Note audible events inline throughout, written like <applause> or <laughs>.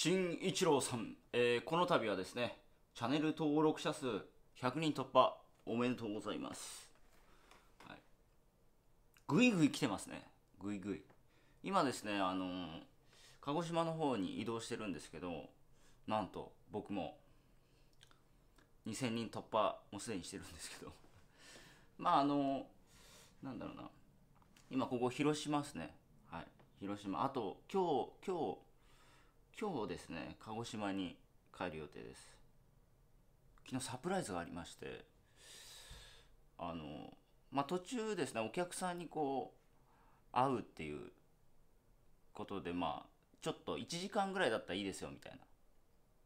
新一郎さん、えー、この度はですね、チャンネル登録者数100人突破、おめでとうございます。はい。ぐいぐい来てますね。ぐいぐい。今ですね、あのー、鹿児島の方に移動してるんですけど、なんと僕も2000人突破もすでにしてるんですけど <laughs> まああのー、なんだろうな今ここ広島ですねはい広島あと今日今日今日ですね鹿児島に帰る予定です昨日サプライズがありましてあのまあ途中ですねお客さんにこう会うっていうことでまあちょっと1時間ぐらいだったらいいですよみたいな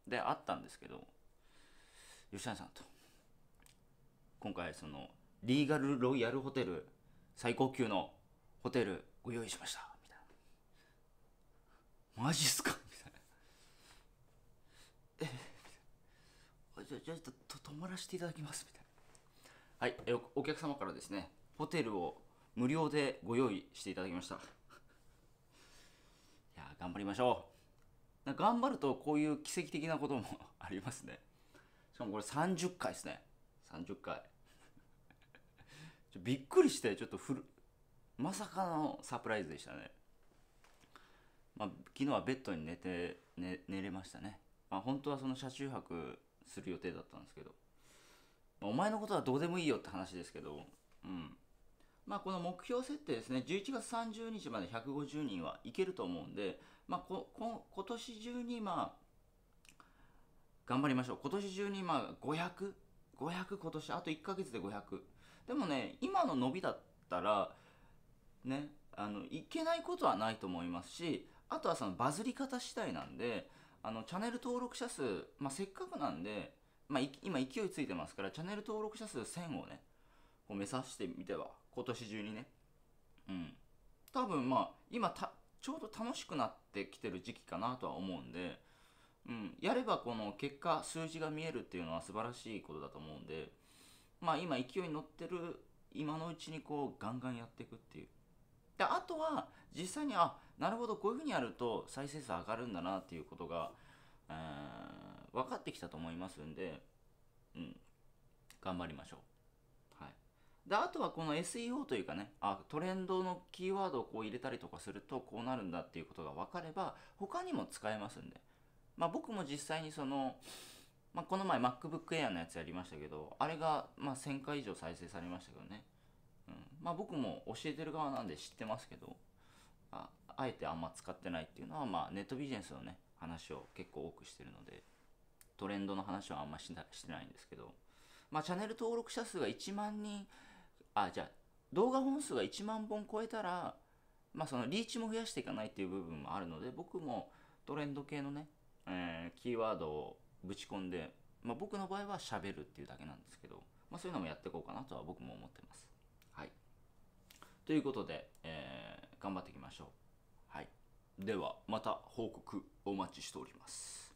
で会ったんですけど吉谷さんと今回そのリーガルロイヤルホテル最高級のホテルご用意しましたみたいなマジっすかゃあちょっと泊まらせていただきますみたいなはいえお客様からですねホテルを無料でご用意していただきました <laughs> いや頑張りましょう頑張るとこういう奇跡的なこともありますねしかもこれ30回ですね30回 <laughs> ちょびっくりしてちょっとふるまさかのサプライズでしたねまあ、昨日はベッドに寝て、ね、寝れましたね、まあ、本当はその車中泊する予定だったんですけど、まあ、お前のことはどうでもいいよって話ですけど、うん。まあ、この目標設定ですね、11月30日まで150人はいけると思うんで、まあ、ここ今年中に、まあ、頑張りましょう。今年中に、まあ、500、500今年、あと1ヶ月で500。でもね、今の伸びだったら、ね、あの、いけないことはないと思いますし、あとはそのバズり方次第なんで、あのチャンネル登録者数、まあ、せっかくなんで、まあ、今勢いついてますからチャンネル登録者数1000をねこう目指してみては今年中にねうん多分まあ今ちょうど楽しくなってきてる時期かなとは思うんで、うん、やればこの結果数字が見えるっていうのは素晴らしいことだと思うんでまあ今勢いに乗ってる今のうちにこうガンガンやっていくっていうであとは実際にあなるほどこういうふうにやると再生数上がるんだなっていうことが、えー、分かってきたと思いますんで、うん、頑張りましょう。はい、であとはこの SEO というかねあトレンドのキーワードをこう入れたりとかするとこうなるんだっていうことが分かれば他にも使えますんで、まあ、僕も実際にその、まあ、この前 MacBook Air のやつやりましたけどあれがま1000回以上再生されましたけどね。まあ僕も教えてる側なんで知ってますけどああえてあんま使ってないっていうのは、まあ、ネットビジネスのね話を結構多くしてるのでトレンドの話はあんまししてないんですけど、まあ、チャンネル登録者数が1万人あじゃあ動画本数が1万本超えたら、まあ、そのリーチも増やしていかないっていう部分もあるので僕もトレンド系のね、えー、キーワードをぶち込んで、まあ、僕の場合はしゃべるっていうだけなんですけど、まあ、そういうのもやっていこうかなとは僕も思ってます。はいということで、えー、頑張っていきましょう。はい。では、また報告お待ちしております。